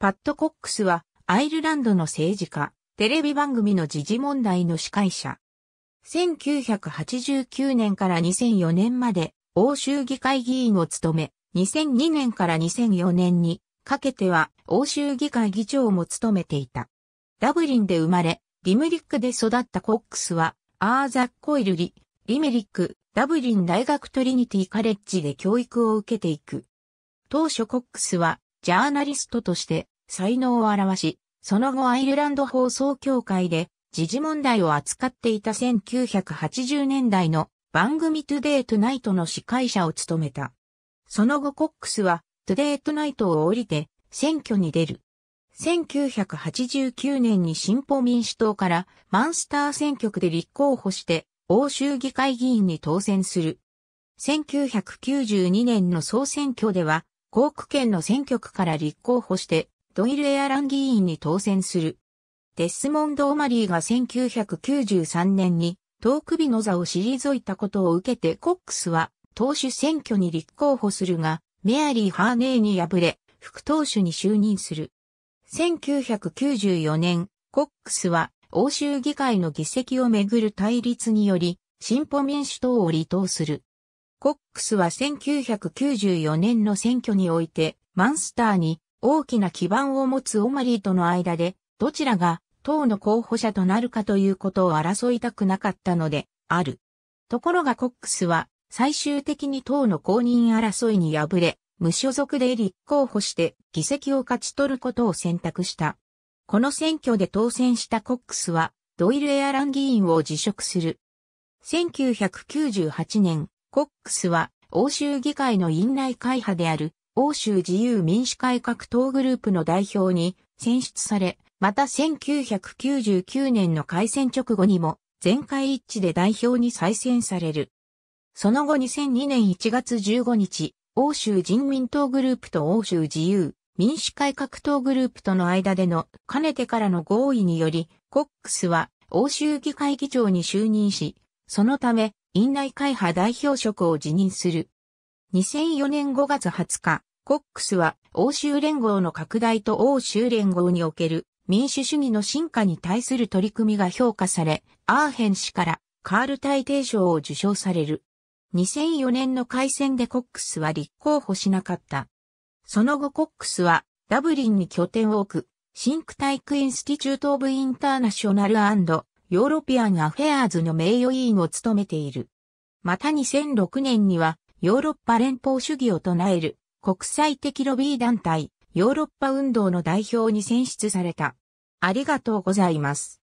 パッド・コックスは、アイルランドの政治家、テレビ番組の時事問題の司会者。1989年から2004年まで、欧州議会議員を務め、2002年から2004年にかけては欧州議会議長も務めていた。ダブリンで生まれ、リムリックで育ったコックスは、アーザコイルリ、リメリック、ダブリン大学トリニティカレッジで教育を受けていく。当初コックスはジャーナリストとして才能を表し、その後アイルランド放送協会で時事問題を扱っていた1980年代の番組トゥデイトゥナイトの司会者を務めた。その後コックスはトゥデイトゥナイトを降りて選挙に出る。1989年に進歩民主党からマンスター選挙区で立候補して欧州議会議員に当選する。1992年の総選挙ではーク県の選挙区から立候補して、ドイルエアラン議員に当選する。デスモンド・オマリーが1993年に、く、日の座を退いたことを受けてコックスは、党首選挙に立候補するが、メアリー・ハーネーに敗れ、副党首に就任する。1994年、コックスは、欧州議会の議席をめぐる対立により、進歩民主党を離党する。コックスは1994年の選挙において、マンスターに大きな基盤を持つオマリーとの間で、どちらが党の候補者となるかということを争いたくなかったので、ある。ところがコックスは、最終的に党の公認争いに敗れ、無所属で立候補して議席を勝ち取ることを選択した。この選挙で当選したコックスは、ドイルエアラン議員を辞職する。1998年、コックスは欧州議会の院内会派である欧州自由民主改革党グループの代表に選出され、また1999年の改選直後にも全会一致で代表に再選される。その後2002年1月15日、欧州人民党グループと欧州自由民主改革党グループとの間でのかねてからの合意により、コックスは欧州議会議長に就任し、そのため院内会派代表職を辞任する。2004年5月20日、コックスは欧州連合の拡大と欧州連合における民主主義の進化に対する取り組みが評価され、アーヘン氏からカール大帝賞を受賞される。2004年の改選でコックスは立候補しなかった。その後コックスはダブリンに拠点を置く、シンクタイクインスティチュート・オブ・インターナショナルヨーロピアンアフェアーズの名誉委員を務めている。また2006年には、ヨーロッパ連邦主義を唱える国際的ロビー団体、ヨーロッパ運動の代表に選出された。ありがとうございます。